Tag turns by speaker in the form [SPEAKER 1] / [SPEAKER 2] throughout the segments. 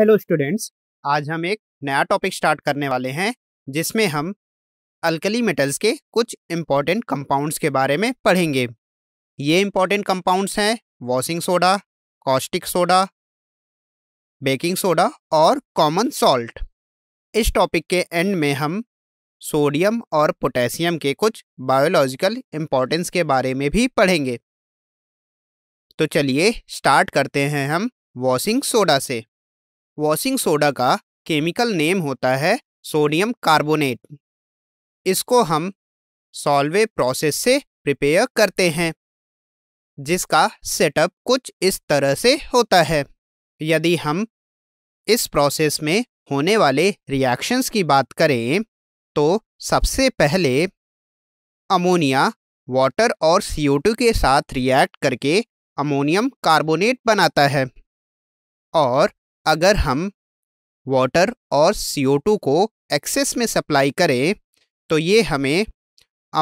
[SPEAKER 1] hello students आज हम एक नया टॉपिक स्टार्ट करने वाले हैं जिसमें हम अल्कली मेटल्स के कुछ इम्पॉर्टेंट कंपाउंड्स के बारे में पढ़ेंगे ये इम्पॉर्टेंट कंपाउंड्स हैं washing soda caustic soda baking soda और कॉमन सॉल्ट इस टॉपिक के एंड में हम सोडियम और पोटेशियम के कुछ बायोलॉजिकल इम्पॉर्टेंस के बारे में भी पढ़ेंगे तो चलिए स्टार्ट करते हैं हम वॉशिंग सोडा से वॉशिंग सोडा का केमिकल नेम होता है सोडियम कार्बोनेट इसको हम सॉल्वे प्रोसेस से प्रिपेयर करते हैं जिसका सेटअप कुछ इस तरह से होता है यदि हम इस प्रोसेस में होने वाले रिएक्शंस की बात करें तो सबसे पहले अमोनिया वाटर और CO2 के साथ रिएक्ट करके अमोनियम कार्बोनेट बनाता है और अगर हम वाटर और CO2 को एक्सेस में सप्लाई करें तो ये हमें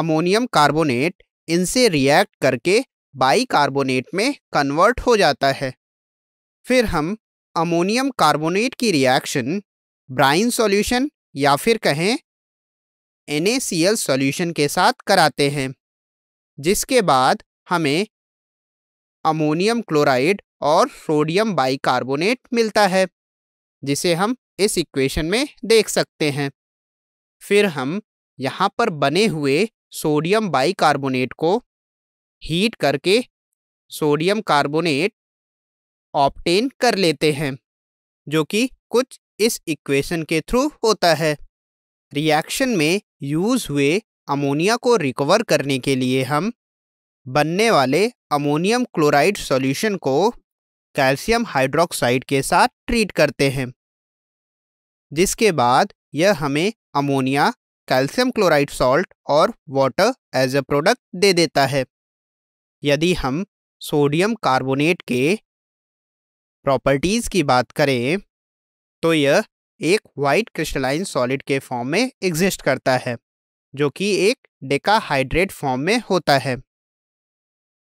[SPEAKER 1] अमोनियम कार्बोनेट इनसे रिएक्ट करके बाई कार्बोनेट में कन्वर्ट हो जाता है फिर हम अमोनियम कार्बोनेट की रिएक्शन ब्राइन सॉल्यूशन या फिर कहें NaCl सॉल्यूशन के साथ कराते हैं जिसके बाद हमें अमोनियम क्लोराइड और सोडियम बाइकार्बोनेट मिलता है जिसे हम इस इक्वेशन में देख सकते हैं फिर हम यहाँ पर बने हुए सोडियम बाइकार्बोनेट को हीट करके सोडियम कार्बोनेट ऑप्टेन कर लेते हैं जो कि कुछ इस इक्वेशन के थ्रू होता है रिएक्शन में यूज हुए अमोनिया को रिकवर करने के लिए हम बनने वाले अमोनियम क्लोराइड सॉल्यूशन को कैल्शियम हाइड्रोक्साइड के साथ ट्रीट करते हैं जिसके बाद यह हमें अमोनिया कैल्शियम क्लोराइड सॉल्ट और वाटर एज अ प्रोडक्ट दे देता है यदि हम सोडियम कार्बोनेट के प्रॉपर्टीज़ की बात करें तो यह एक वाइट क्रिस्टलाइन सॉलिड के फॉर्म में एग्जिस्ट करता है जो कि एक डेकाहाइड्रेट फॉर्म में होता है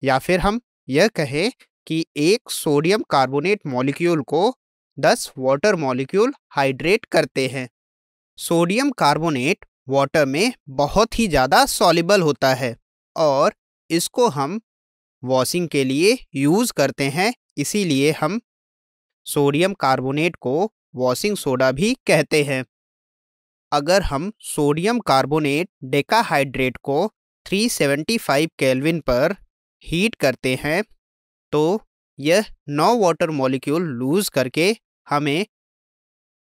[SPEAKER 1] या फिर हम यह कहें कि एक सोडियम कार्बोनेट मॉलिक्यूल को 10 वाटर मॉलिक्यूल हाइड्रेट करते हैं सोडियम कार्बोनेट वाटर में बहुत ही ज़्यादा सॉलिबल होता है और इसको हम वॉशिंग के लिए यूज़ करते हैं इसीलिए हम सोडियम कार्बोनेट को वॉशिंग सोडा भी कहते हैं अगर हम सोडियम कार्बोनेट डेकाहाइड्रेट को 375 केल्विन पर हीट करते हैं तो यह नौ वाटर मॉलिक्यूल लूज करके हमें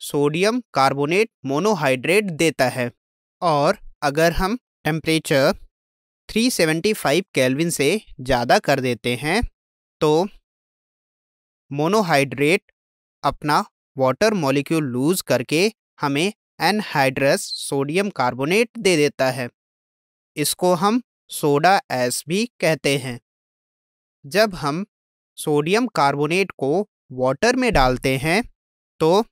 [SPEAKER 1] सोडियम कार्बोनेट मोनोहाइड्रेट देता है और अगर हम टेम्परेचर 375 केल्विन से ज़्यादा कर देते हैं तो मोनोहाइड्रेट अपना वाटर मॉलिक्यूल लूज करके हमें एनहाइड्रस सोडियम कार्बोनेट दे देता है इसको हम सोडा एस भी कहते हैं जब हम सोडियम कार्बोनेट को वाटर में डालते हैं तो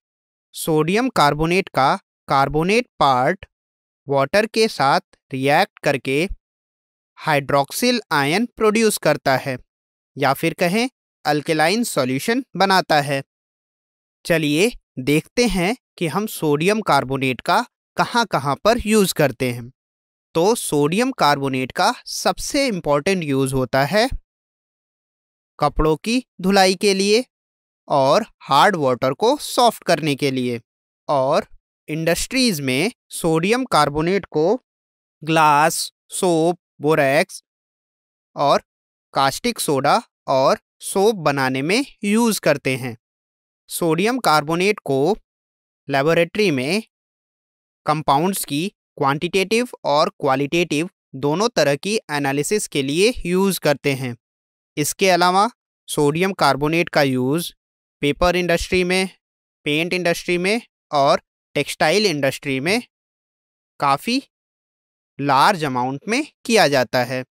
[SPEAKER 1] सोडियम कार्बोनेट का कार्बोनेट पार्ट वाटर के साथ रिएक्ट करके हाइड्रोक्सिल आयन प्रोड्यूस करता है या फिर कहें अल्केलाइन सॉल्यूशन बनाता है चलिए देखते हैं कि हम सोडियम कार्बोनेट का कहाँ कहाँ पर यूज़ करते हैं तो सोडियम कार्बोनेट का सबसे इम्पॉर्टेंट यूज़ होता है कपड़ों की धुलाई के लिए और हार्ड वाटर को सॉफ्ट करने के लिए और इंडस्ट्रीज़ में सोडियम कार्बोनेट को ग्लास सोप बोरेक्स और कास्टिक सोडा और सोप बनाने में यूज़ करते हैं सोडियम कार्बोनेट को लेबोरेटरी में कंपाउंड्स की क्वांटिटेटिव और क्वालिटेटिव दोनों तरह की एनालिसिस के लिए यूज़ करते हैं इसके अलावा सोडियम कार्बोनेट का यूज़ पेपर इंडस्ट्री में पेंट इंडस्ट्री में और टेक्सटाइल इंडस्ट्री में काफ़ी लार्ज अमाउंट में किया जाता है